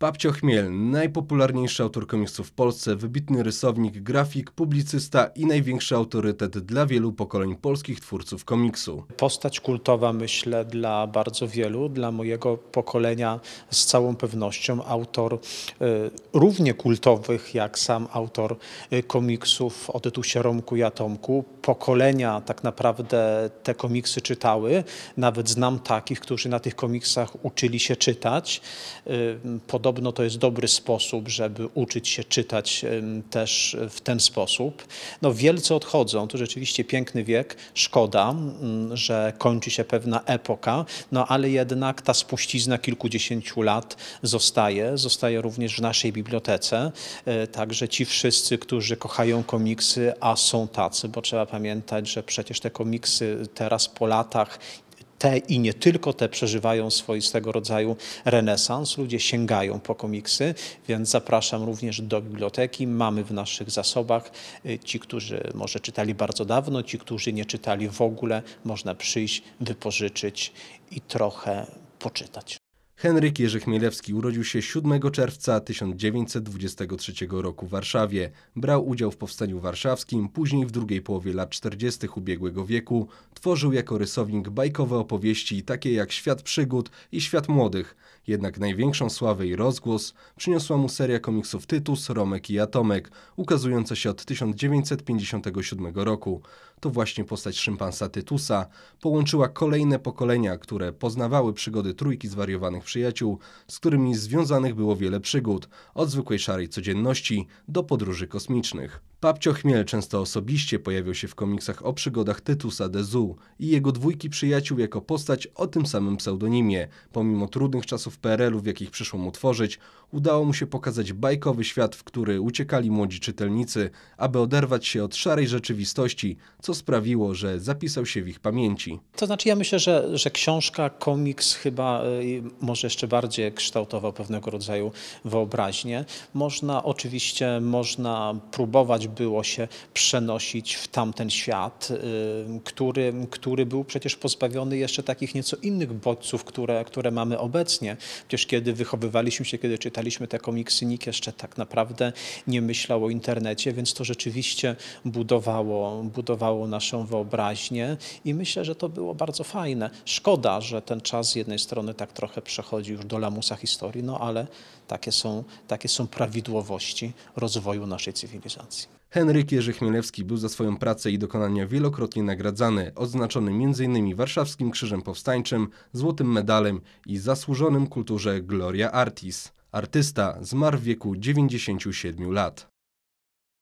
Papcio Chmiel, najpopularniejszy autor komiksów w Polsce, wybitny rysownik, grafik, publicysta i największy autorytet dla wielu pokoleń polskich twórców komiksu. Postać kultowa, myślę, dla bardzo wielu, dla mojego pokolenia z całą pewnością autor y, równie kultowych jak sam autor y, komiksów o tytule Romku Atomku. Pokolenia tak naprawdę te komiksy czytały. Nawet znam takich, którzy na tych komiksach uczyli się czytać. Y, podobno to jest dobry sposób, żeby uczyć się czytać też w ten sposób. No wielcy odchodzą, to rzeczywiście piękny wiek, szkoda, że kończy się pewna epoka, no ale jednak ta spuścizna kilkudziesięciu lat zostaje, zostaje również w naszej bibliotece, e, także ci wszyscy, którzy kochają komiksy, a są tacy, bo trzeba pamiętać, że przecież te komiksy teraz po latach te i nie tylko te przeżywają swoistego rodzaju renesans. Ludzie sięgają po komiksy, więc zapraszam również do biblioteki. Mamy w naszych zasobach y, ci, którzy może czytali bardzo dawno, ci, którzy nie czytali w ogóle, można przyjść, wypożyczyć i trochę poczytać. Henryk Jerzy Chmielewski urodził się 7 czerwca 1923 roku w Warszawie. Brał udział w Powstaniu Warszawskim, później w drugiej połowie lat 40. ubiegłego wieku tworzył jako rysownik bajkowe opowieści takie jak Świat Przygód i Świat Młodych. Jednak największą sławę i rozgłos przyniosła mu seria komiksów Tytus, Romek i Atomek, ukazująca się od 1957 roku. To właśnie postać szympansa Tytusa połączyła kolejne pokolenia, które poznawały przygody trójki zwariowanych przyjaciół, z którymi związanych było wiele przygód, od zwykłej szarej codzienności do podróży kosmicznych. Papcio Chmiel często osobiście pojawiał się w komiksach o przygodach Tytusa de Dezu i jego dwójki przyjaciół jako postać o tym samym pseudonimie. Pomimo trudnych czasów PRL-u, w jakich przyszło mu tworzyć, udało mu się pokazać bajkowy świat, w który uciekali młodzi czytelnicy, aby oderwać się od szarej rzeczywistości, co sprawiło, że zapisał się w ich pamięci. To znaczy ja myślę, że, że książka, komiks chyba y, może jeszcze bardziej kształtował pewnego rodzaju wyobraźnię. Można oczywiście, można próbować było się przenosić w tamten świat, y, który, który był przecież pozbawiony jeszcze takich nieco innych bodźców, które, które mamy obecnie. Przecież kiedy wychowywaliśmy się, kiedy czytaliśmy te komiksy, nikt jeszcze tak naprawdę nie myślał o internecie, więc to rzeczywiście budowało, budowało naszą wyobraźnię i myślę, że to było bardzo fajne. Szkoda, że ten czas z jednej strony tak trochę przechodzi już do lamusa historii, no ale takie są, takie są prawidłowości rozwoju naszej cywilizacji. Henryk Jerzy Chmielewski był za swoją pracę i dokonania wielokrotnie nagradzany, odznaczony m.in. Warszawskim Krzyżem Powstańczym, Złotym Medalem i zasłużonym kulturze Gloria Artis. Artysta zmarł w wieku 97 lat.